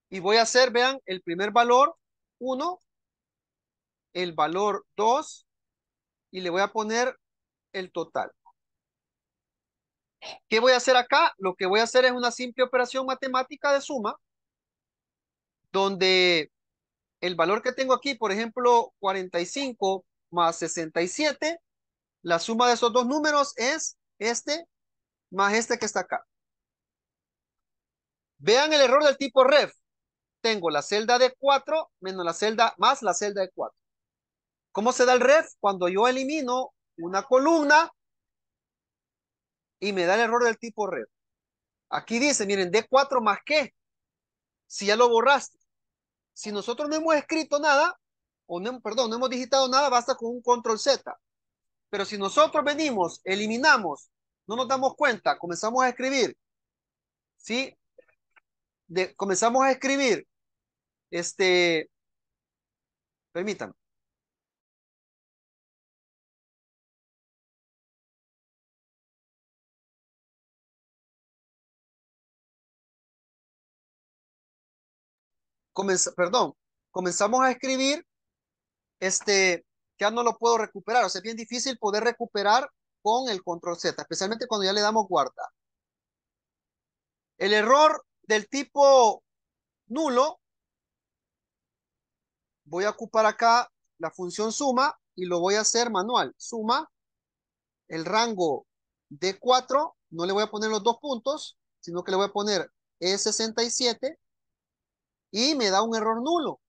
y voy a hacer, vean, el primer valor 1, el valor 2 y le voy a poner el total. ¿Qué voy a hacer acá? Lo que voy a hacer es una simple operación matemática de suma, donde el valor que tengo aquí, por ejemplo, 45 más 67, la suma de esos dos números es este más este que está acá. Vean el error del tipo ref. Tengo la celda de 4 menos la celda más la celda de 4. ¿Cómo se da el ref? Cuando yo elimino una columna y me da el error del tipo red. Aquí dice, miren, D4 más qué, si ya lo borraste. Si nosotros no hemos escrito nada, o no, perdón, no hemos digitado nada, basta con un control Z. Pero si nosotros venimos, eliminamos, no nos damos cuenta, comenzamos a escribir, ¿sí? comenzamos a escribir, este, permítanme, perdón, comenzamos a escribir, este, ya no lo puedo recuperar. O sea, es bien difícil poder recuperar con el control Z, especialmente cuando ya le damos guarda. El error del tipo nulo, voy a ocupar acá la función suma y lo voy a hacer manual. Suma, el rango de 4, no le voy a poner los dos puntos, sino que le voy a poner E67 y me da un error nulo.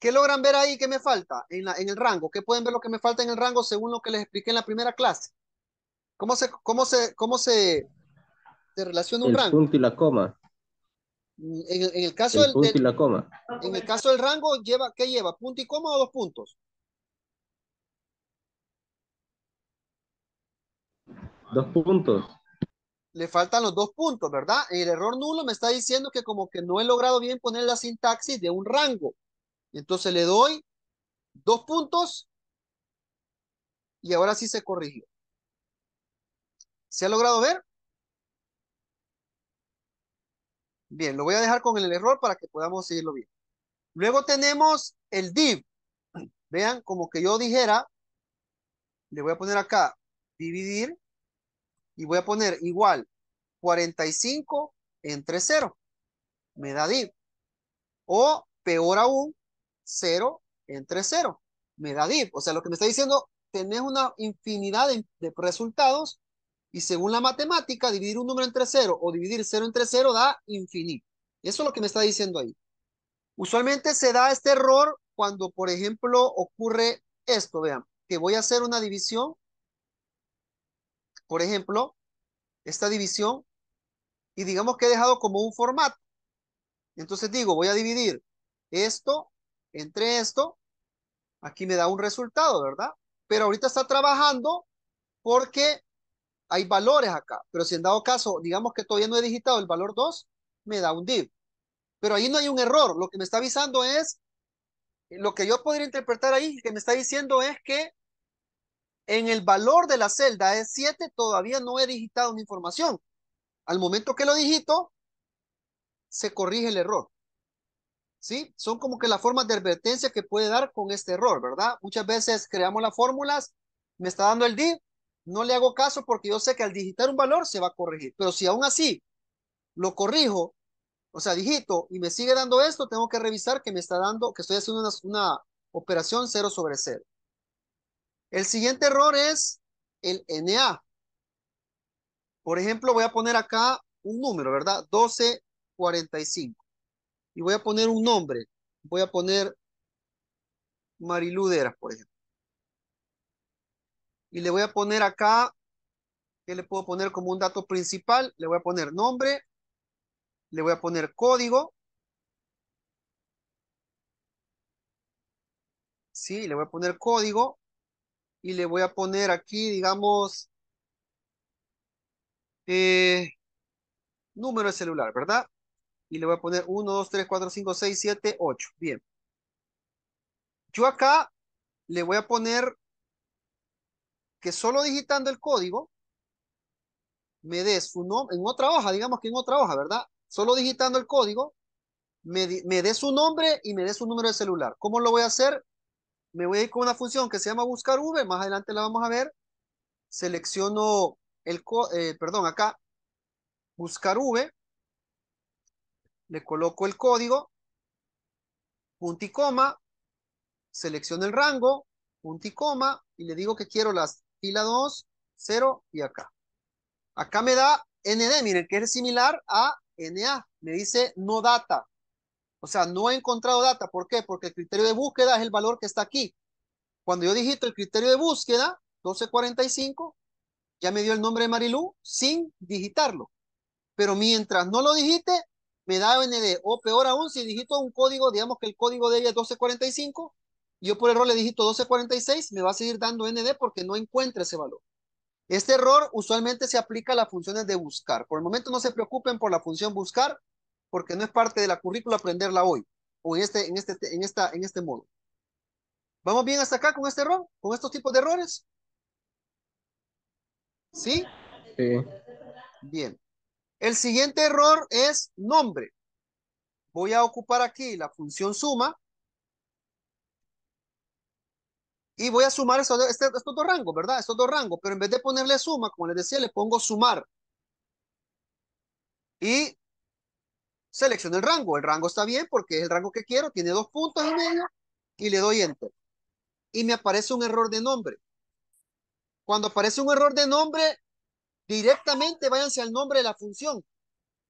¿Qué logran ver ahí? que me falta en, en el rango? ¿Qué pueden ver lo que me falta en el rango según lo que les expliqué en la primera clase? ¿Cómo se, cómo se, cómo se, se relaciona un rango? punto y la coma. En, el caso del, la coma. En el caso del rango, lleva, ¿qué lleva? ¿Punto y coma o dos puntos? Dos puntos le faltan los dos puntos, ¿verdad? El error nulo me está diciendo que como que no he logrado bien poner la sintaxis de un rango. Entonces le doy dos puntos y ahora sí se corrigió. ¿Se ha logrado ver? Bien, lo voy a dejar con el error para que podamos seguirlo bien. Luego tenemos el div. Vean, como que yo dijera, le voy a poner acá, dividir y voy a poner igual 45 entre 0. Me da DIV. O peor aún, 0 entre 0. Me da DIV. O sea, lo que me está diciendo, tenés una infinidad de, resultados y según la matemática, dividir un número entre 0 o dividir 0 entre 0 da infinito. Eso es lo que me está diciendo ahí. Usualmente se da este error cuando, por ejemplo, ocurre esto, vean, que voy a hacer una división por ejemplo, esta división y digamos que he dejado como un formato. Entonces digo, voy a dividir esto entre esto. Aquí me da un resultado, ¿verdad? Pero ahorita está trabajando porque hay valores acá. Pero si en dado caso, digamos que todavía no he digitado el valor 2, me da un div. Pero ahí no hay un error. Lo que me está avisando es, lo que yo podría interpretar ahí, que me está diciendo es que en el valor de la celda es 7 todavía no he digitado mi información. Al momento que lo digito, se corrige el error. ¿Sí? Son como que las formas de advertencia que puede dar con este error, ¿verdad? Muchas veces creamos las fórmulas, me está dando el div, no le hago caso porque yo sé que al digitar un valor se va a corregir. Pero si aún así lo corrijo, o sea, digito y me sigue dando esto, tengo que revisar que me está dando, que estoy haciendo una, una operación 0 sobre 0. El siguiente error es el NA. Por ejemplo, voy a poner acá un número, ¿verdad? 1245. Y voy a poner un nombre. Voy a poner Mariluderas, por ejemplo. Y le voy a poner acá, ¿qué le puedo poner como un dato principal? Le voy a poner nombre, le voy a poner código. Sí, le voy a poner código y le voy a poner aquí, digamos, eh, número de celular, ¿verdad? Y le voy a poner 1, 2, 3, 4, 5, 6, 7, 8. Bien. Yo acá le voy a poner que solo digitando el código me dé su nombre, en otra hoja, digamos que en otra hoja, ¿verdad? Solo digitando el código, me, me dé su nombre y me dé su número de celular. ¿Cómo lo voy a hacer? me voy a ir con una función que se llama buscar v, más adelante la vamos a ver. Selecciono el, código, eh, perdón, acá, buscar v, le coloco el código, punto y coma, selecciono el rango, punto y coma, y le digo que quiero las fila 2, 0 y acá. Acá me da ND, miren, que es similar a NA, me dice no data, o sea, no he encontrado data. ¿Por qué? Porque el criterio de búsqueda es el valor que está aquí. Cuando yo digito el criterio de búsqueda, 1245, ya me dio el nombre de Marilú sin digitarlo. Pero mientras no lo digite, me da ND. O peor aún, si digito un código, digamos que el código de ella es 1245, yo por error le digito 1246, me va a seguir dando ND porque no encuentra ese valor. Este error usualmente se aplica a las funciones de buscar. Por el momento no se preocupen por la función buscar, porque no es parte de la currícula aprenderla hoy o en este, en este, en esta, en este modo. ¿Vamos bien hasta acá con este error? ¿Con estos tipos de errores? ¿Sí? Sí. Bien. El siguiente error es nombre. Voy a ocupar aquí la función suma. Y voy a sumar estos, este, estos dos rangos, ¿verdad? Estos dos rangos. Pero en vez de ponerle suma, como les decía, le pongo sumar. Y selecciono el rango. El rango está bien porque es el rango que quiero, tiene dos puntos y medio y le doy enter. Y me aparece un error de nombre. Cuando aparece un error de nombre, directamente váyanse al nombre de la función,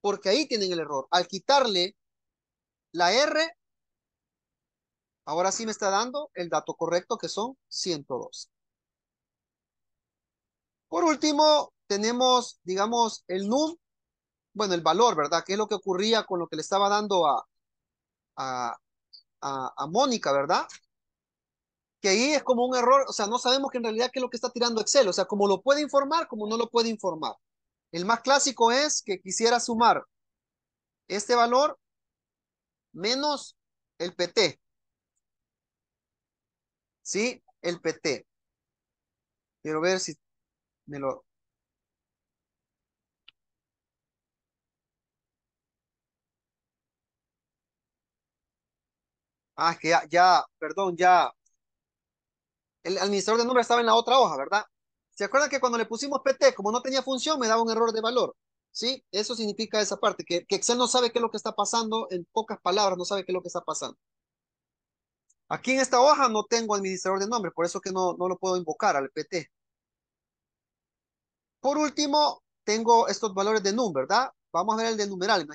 porque ahí tienen el error. Al quitarle la R, ahora sí me está dando el dato correcto que son 102. Por último, tenemos, digamos, el num bueno, el valor, ¿verdad? ¿Qué es lo que ocurría con lo que le estaba dando a, a, a, Mónica, ¿verdad? Que ahí es como un error, o sea, no sabemos que en realidad qué es lo que está tirando Excel, o sea, como lo puede informar, como no lo puede informar. El más clásico es que quisiera sumar este valor menos el PT. ¿Sí? El PT. Quiero ver si me lo Ah, que ya, ya, perdón, ya. El administrador de nombre estaba en la otra hoja, ¿verdad? ¿Se acuerdan que cuando le pusimos PT, como no tenía función, me daba un error de valor? ¿Sí? Eso significa esa parte, que, Excel no sabe qué es lo que está pasando, en pocas palabras, no sabe qué es lo que está pasando. Aquí en esta hoja no tengo administrador de nombre, por eso que no, no lo puedo invocar al PT. Por último, tengo estos valores de num, ¿verdad? Vamos a ver el de numeral.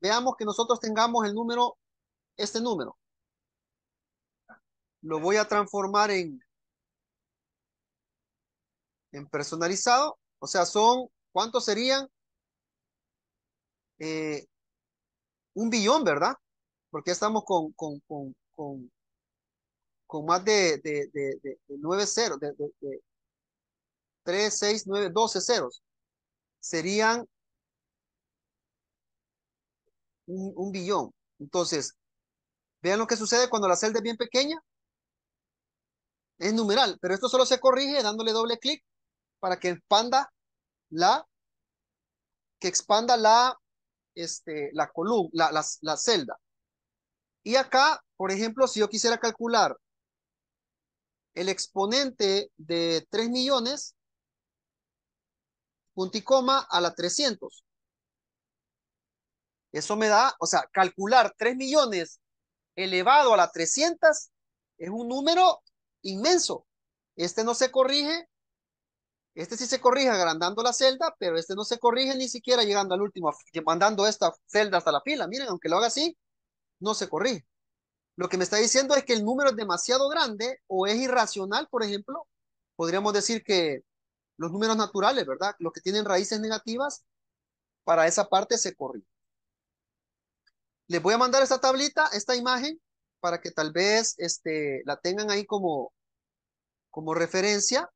Veamos que nosotros tengamos el número, este número lo voy a transformar en, en personalizado. O sea, son, ¿cuántos serían? Eh, un billón, ¿verdad? Porque estamos con, con, con, con, con más de, de, ceros, de, de nueve, doce ceros. Serían un, billón. Entonces, vean lo que sucede cuando la celda es bien pequeña es numeral, pero esto solo se corrige dándole doble clic para que expanda la que expanda la este la columna, la, celda. Y acá, por ejemplo, si yo quisiera calcular el exponente de 3 millones, punto coma, a la 300. Eso me da, o sea, calcular 3 millones elevado a la 300 es un número inmenso. Este no se corrige. Este sí se corrige agrandando la celda, pero este no se corrige ni siquiera llegando al último, mandando esta celda hasta la fila. Miren, aunque lo haga así, no se corrige. Lo que me está diciendo es que el número es demasiado grande o es irracional, por ejemplo. Podríamos decir que los números naturales, ¿verdad? Los que tienen raíces negativas, para esa parte se corrige. Les voy a mandar esta tablita, esta imagen, para que tal vez este, la tengan ahí como, como referencia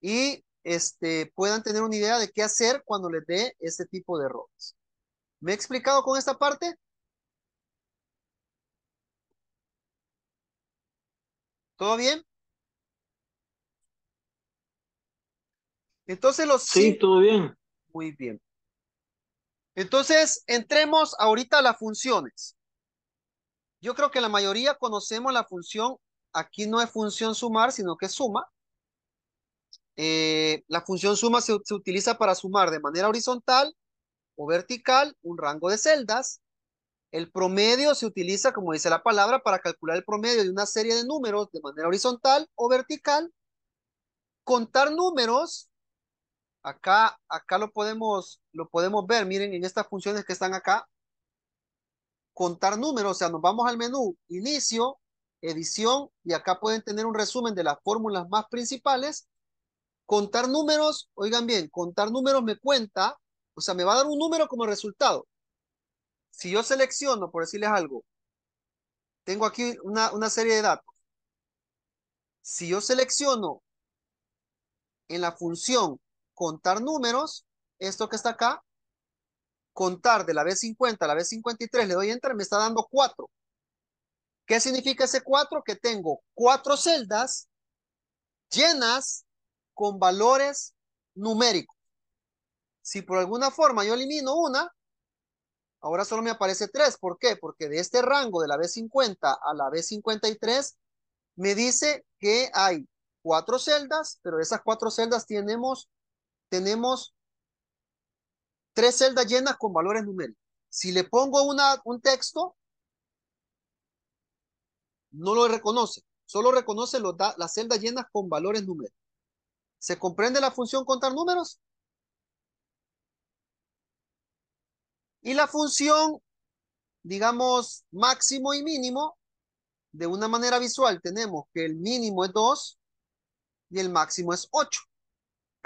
y este, puedan tener una idea de qué hacer cuando les dé este tipo de errores. ¿Me he explicado con esta parte? ¿Todo bien? Entonces los... Sí, todo bien. Muy bien. Entonces, entremos ahorita a las funciones. Yo creo que la mayoría conocemos la función, aquí no es función sumar, sino que es suma. Eh, la función suma se, se utiliza para sumar de manera horizontal o vertical un rango de celdas. El promedio se utiliza, como dice la palabra, para calcular el promedio de una serie de números de manera horizontal o vertical. Contar números, acá, acá lo, podemos, lo podemos ver, miren, en estas funciones que están acá, contar números, o sea, nos vamos al menú inicio, edición, y acá pueden tener un resumen de las fórmulas más principales. Contar números, oigan bien, contar números me cuenta, o sea, me va a dar un número como resultado. Si yo selecciono, por decirles algo, tengo aquí una, una serie de datos. Si yo selecciono en la función contar números, esto que está acá contar de la B50 a la B53, le doy enter, me está dando 4. ¿Qué significa ese 4? Que tengo cuatro celdas llenas con valores numéricos. Si por alguna forma yo elimino una, ahora solo me aparece 3. ¿Por qué? Porque de este rango de la B50 a la B53 me dice que hay cuatro celdas, pero de esas cuatro celdas tenemos, tenemos tres celdas llenas con valores numéricos. Si le pongo un texto, no lo reconoce. Solo reconoce las celdas llenas con valores numéricos. ¿Se comprende la función contar números? Y la función, digamos, máximo y mínimo, de una manera visual tenemos que el mínimo es 2 y el máximo es 8.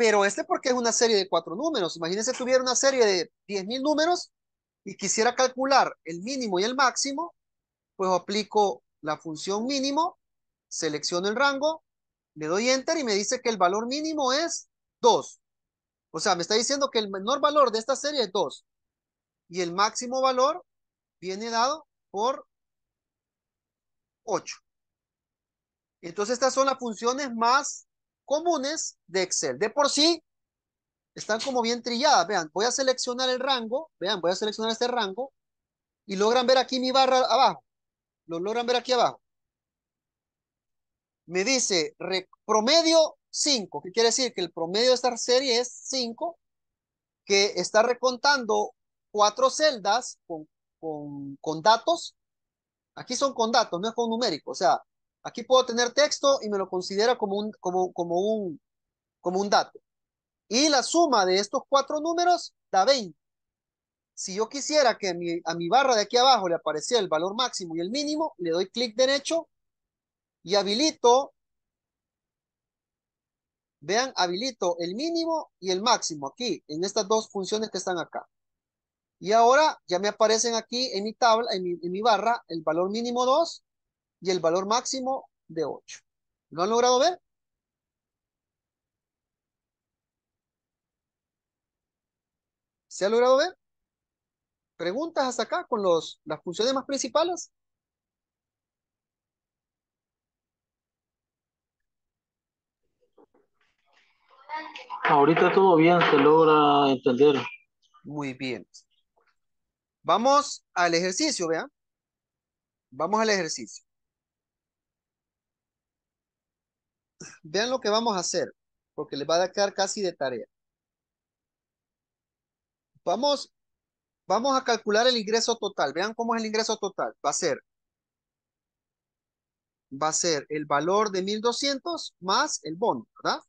Pero este porque es una serie de cuatro números. Imagínense tuviera una serie de 10.000 números y quisiera calcular el mínimo y el máximo, pues aplico la función mínimo, selecciono el rango, le doy enter y me dice que el valor mínimo es 2. O sea, me está diciendo que el menor valor de esta serie es 2. Y el máximo valor viene dado por 8. Entonces estas son las funciones más comunes de Excel. De por sí, están como bien trilladas. Vean, voy a seleccionar el rango. Vean, voy a seleccionar este rango. Y logran ver aquí mi barra abajo. Lo logran ver aquí abajo. Me dice promedio 5. ¿Qué quiere decir? Que el promedio de esta serie es 5. Que está recontando cuatro celdas con, con, con datos. Aquí son con datos, no es con numérico. O sea, Aquí puedo tener texto y me lo considera como un, como, como un, como un dato. Y la suma de estos cuatro números da 20. Si yo quisiera que a mi, barra de aquí abajo le apareciera el valor máximo y el mínimo, le doy clic derecho y habilito, vean, habilito el mínimo y el máximo aquí, en estas dos funciones que están acá. Y ahora ya me aparecen aquí en mi tabla, en mi, en mi barra, el valor mínimo 2 y el valor máximo de 8. ¿Lo han logrado ver? ¿Se ha logrado ver? ¿Preguntas hasta acá con los, las funciones más principales? Ahorita todo bien, se logra entender. Muy bien. Vamos al ejercicio, vean. Vamos al ejercicio. vean lo que vamos a hacer, porque les va a quedar casi de tarea. Vamos, vamos a calcular el ingreso total. Vean cómo es el ingreso total. Va a ser, va a ser el valor de 1200 más el bono, ¿verdad?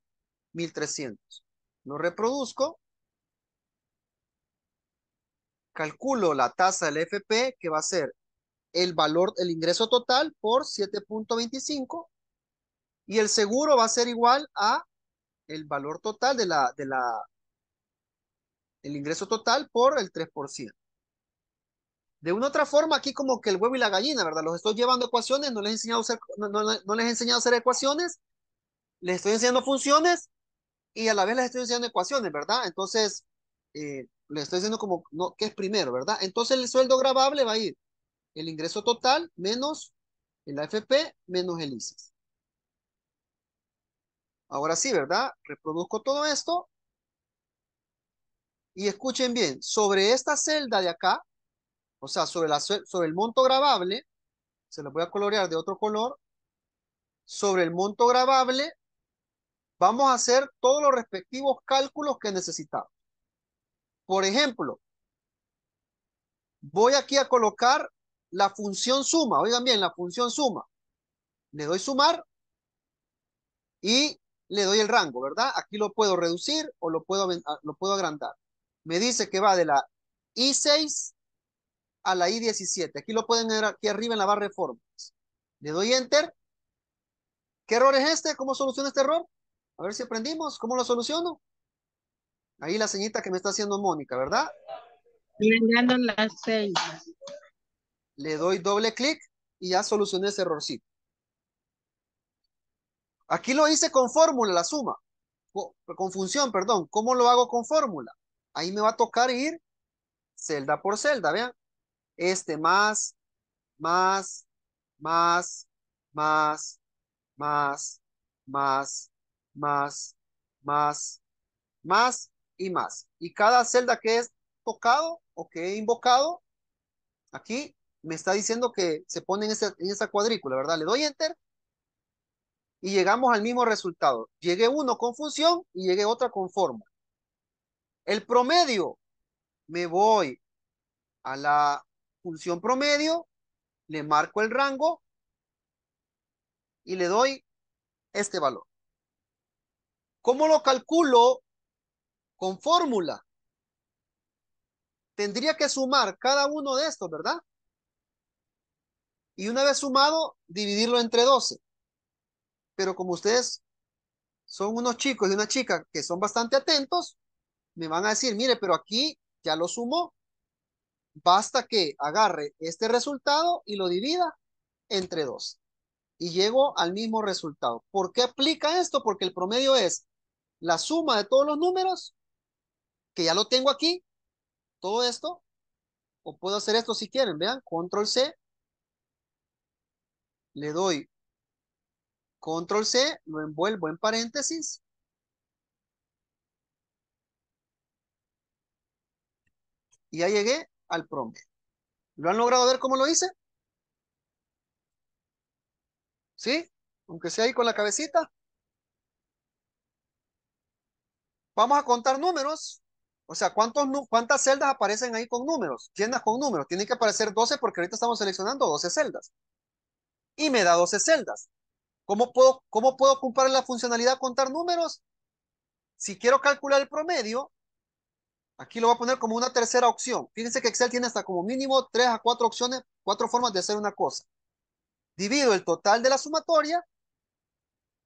1300. Lo reproduzco. Calculo la tasa del FP, que va a ser el valor, el ingreso total por 7.25 y el seguro va a ser igual a el valor total de la, de la el ingreso total por el 3%. De una otra forma, aquí como que el huevo y la gallina, ¿verdad? Los estoy llevando ecuaciones, no les he enseñado a hacer, no, les he enseñado a hacer ecuaciones, les estoy enseñando funciones y a la vez les estoy enseñando ecuaciones, ¿verdad? Entonces, eh, les estoy diciendo como, no, ¿qué es primero, verdad? Entonces el sueldo grabable va a ir el ingreso total menos el AFP menos el ICES. Ahora sí, ¿verdad? Reproduzco todo esto. Y escuchen bien, sobre esta celda de acá, o sea, sobre, el monto grabable, se lo voy a colorear de otro color, sobre el monto grabable, vamos a hacer todos los respectivos cálculos que necesitamos. Por ejemplo, voy aquí a colocar la función suma. Oigan bien, la función suma. Le doy sumar y le doy el rango, ¿verdad? Aquí lo puedo reducir o lo puedo, ah, lo puedo agrandar. Me dice que va de la I6 a la I17. Aquí lo pueden ver aquí arriba en la barra de fórmulas. Le doy Enter. ¿Qué error es este? ¿Cómo soluciono este error? A ver si aprendimos. ¿Cómo lo soluciono? Ahí la señita que me está haciendo Mónica, ¿verdad? Le doy doble clic y ya solucioné ese errorcito. Aquí lo hice con fórmula, la suma. Con función, perdón. ¿Cómo lo hago con fórmula? Ahí me va a tocar ir celda por celda, vean. Este más, más, más, más, más, más, más, más, más y más. Y cada celda que es tocado o que he invocado, aquí me está diciendo que se pone en, en esa cuadrícula, ¿verdad? Le doy enter y llegamos al mismo resultado. Llegué uno con función y llegué otra con forma. El promedio, me voy a la función promedio, le marco el rango y le doy este valor. ¿Cómo lo calculo? Con fórmula. Tendría que sumar cada uno de estos, ¿verdad? Y una vez sumado, dividirlo entre 12. Pero como ustedes son unos chicos y una chica que son bastante atentos, me van a decir, mire, pero aquí ya lo sumo Basta que agarre este resultado y lo divida entre dos. Y llego al mismo resultado. ¿Por qué aplica esto? Porque el promedio es la suma de todos los números, que ya lo tengo aquí, todo esto, o puedo hacer esto si quieren, vean, control C, le doy Control C, lo envuelvo en paréntesis. Y ya llegué al prompt. ¿Lo han logrado ver cómo lo hice? ¿Sí? Aunque sea ahí con la cabecita. Vamos a contar números. O sea, ¿cuántas celdas aparecen ahí con números? Llenas con números. Tiene que aparecer 12 porque ahorita estamos seleccionando 12 celdas. Y me da 12 celdas. ¿Cómo puedo, ¿Cómo puedo comparar la funcionalidad contar números? Si quiero calcular el promedio, aquí lo voy a poner como una tercera opción. Fíjense que Excel tiene hasta como mínimo tres a cuatro opciones, cuatro formas de hacer una cosa. Divido el total de la sumatoria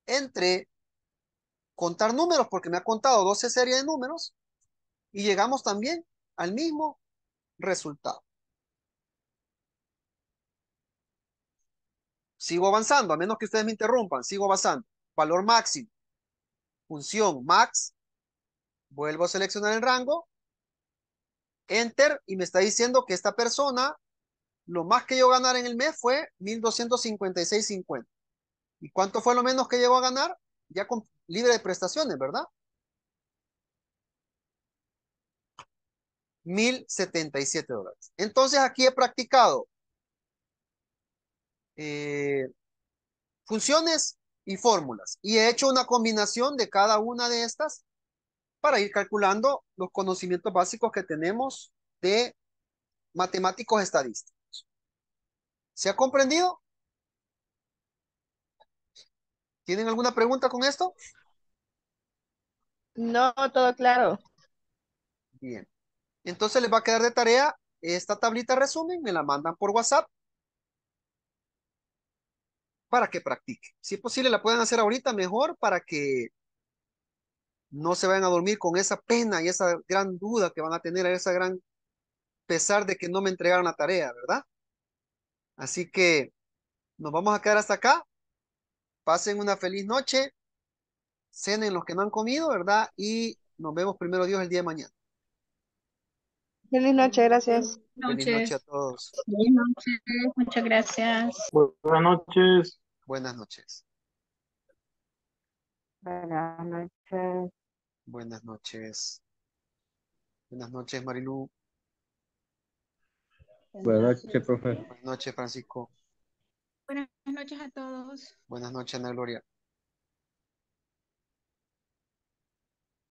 entre contar números, porque me ha contado 12 series de números, y llegamos también al mismo resultado. Sigo avanzando, a menos que ustedes me interrumpan, sigo avanzando. Valor máximo, función max, vuelvo a seleccionar el rango, enter, y me está diciendo que esta persona, lo más que yo ganar en el mes fue 1256.50. ¿Y cuánto fue lo menos que llegó a ganar? Ya con, libre de prestaciones, ¿verdad? 1077 dólares. Entonces aquí he practicado eh, funciones y fórmulas. Y he hecho una combinación de cada una de estas para ir calculando los conocimientos básicos que tenemos de matemáticos estadísticos. ¿Se ha comprendido? ¿Tienen alguna pregunta con esto? No, todo claro. Bien. Entonces les va a quedar de tarea esta tablita resumen, me la mandan por WhatsApp para que practique, Si es posible, la pueden hacer ahorita mejor para que no se vayan a dormir con esa pena y esa gran duda que van a tener, esa gran pesar de que no me entregaron la tarea, ¿verdad? Así que nos vamos a quedar hasta acá. Pasen una feliz noche. Cenen los que no han comido, ¿verdad? Y nos vemos primero Dios el día de mañana. Feliz noche, gracias. Feliz noche a todos. Buenas noches, muchas gracias. Buenas noches. Buenas noches. Buenas noches. Buenas noches. Buenas noches, Marilu. Buenas noches, profe. Buenas noches, Francisco. Buenas noches a todos. Buenas noches, Ana Gloria.